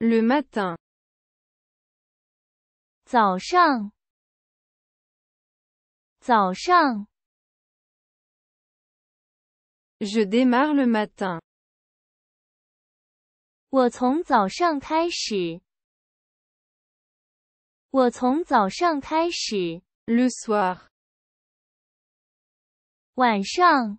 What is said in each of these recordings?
Le matin. Zao Shang Zao Shang Je démarre le matin. Wotong Zao Shang Taichu Wotong Zao Shang Taichu Le soir. Wan Shang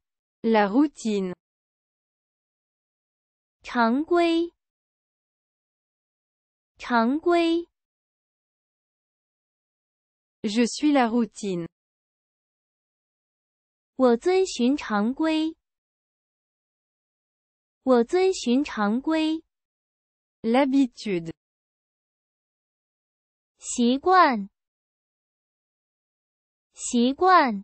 La routine，常规，常规。Je suis la routine，我遵循常规，我遵循常规。L'habitude，习惯，习惯。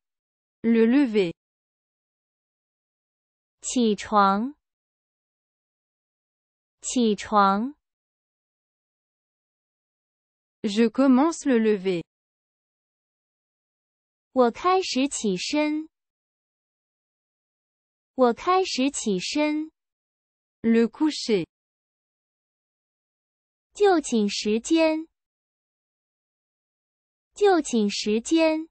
Le lever，起床，起床。Je commence le lever，我开始起身，我开始起身。Le coucher，就寝时间，就寝时间。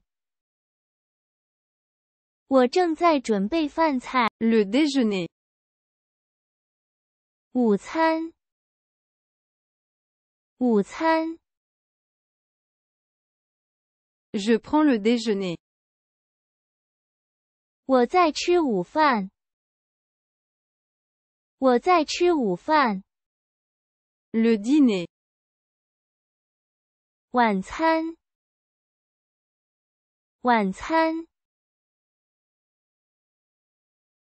我正在准备饭菜。Le déjeuner，午餐。午餐。Je prends le déjeuner，我在吃午饭。我在吃午饭。Le dîner，晚餐。晚餐。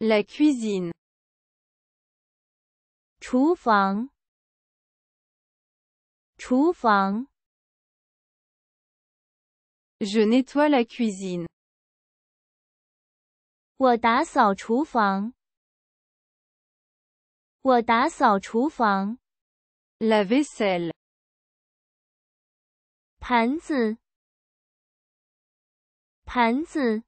La cuisine，厨房，厨房。Je nettoie la cuisine。我打扫厨房。我打扫厨房。La vaisselle，盘子，盘子。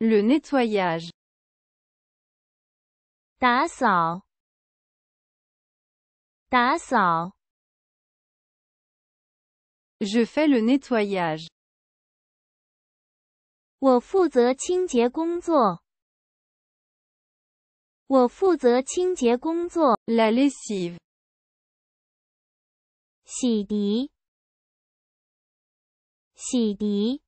Le nettoyage. Tassau. Tassau. Je fais le nettoyage. Wofuze Tingje Gongzo. Wofuze Tingje Gongzo. La lessive. Sidi. Sidi. 洗涤。洗涤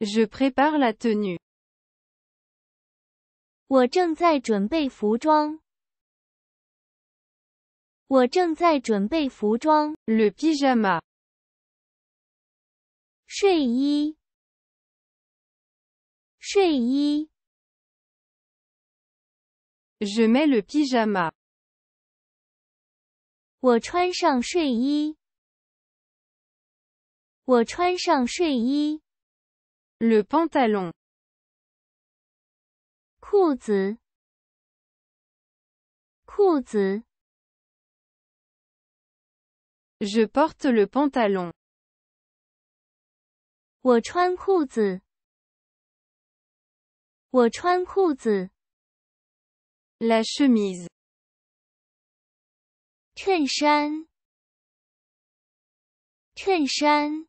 Je prépare la tenue. 我正在准备服装。我正在准备服装。Le pyjama. je mets le pyjama. 我穿上睡衣。我穿上睡衣。le pantalon. Cuze. Cuze. Je porte le pantalon. Wo chuan kuze. Wo chuan kuze. La chemise. Chenshan. Chenshan.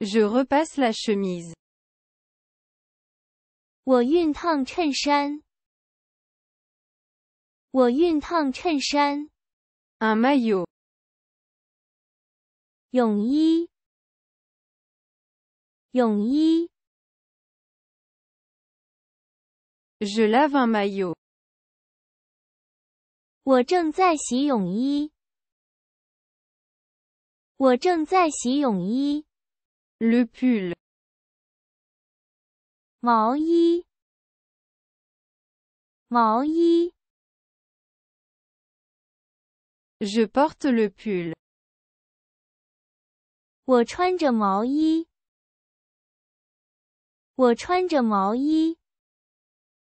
Je repasse la chemise. 我熨烫衬衫。我熨烫衬衫。Un maillot. je lave un maillot. 我正在洗泳衣。le pull，毛衣，毛衣。Je porte le pull。我穿着毛衣。我穿着毛衣。